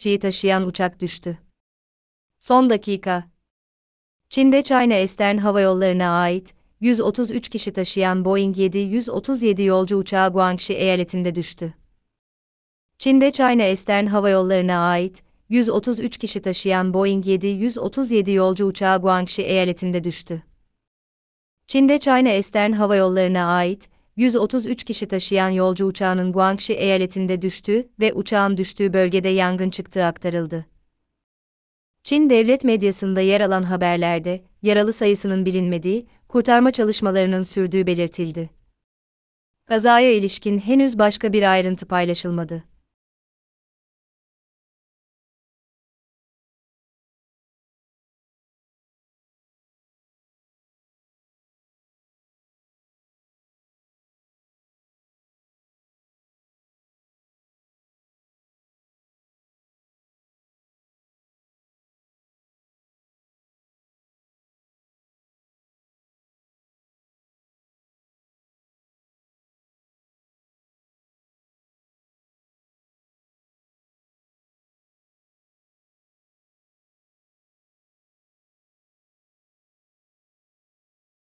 Çiğ taşıyan uçak düştü. Son dakika. Çin'de China Eastern Hava Yolları'na ait 133 kişi taşıyan Boeing 737 yolcu uçağı Guangxi eyaletinde düştü. Çin'de China Eastern Hava Yolları'na ait 133 kişi taşıyan Boeing 737 yolcu uçağı Guangxi eyaletinde düştü. Çin'de China Eastern Hava Yolları'na ait 133 kişi taşıyan yolcu uçağının Guangxi eyaletinde düştüğü ve uçağın düştüğü bölgede yangın çıktığı aktarıldı. Çin devlet medyasında yer alan haberlerde, yaralı sayısının bilinmediği, kurtarma çalışmalarının sürdüğü belirtildi. Kazaya ilişkin henüz başka bir ayrıntı paylaşılmadı.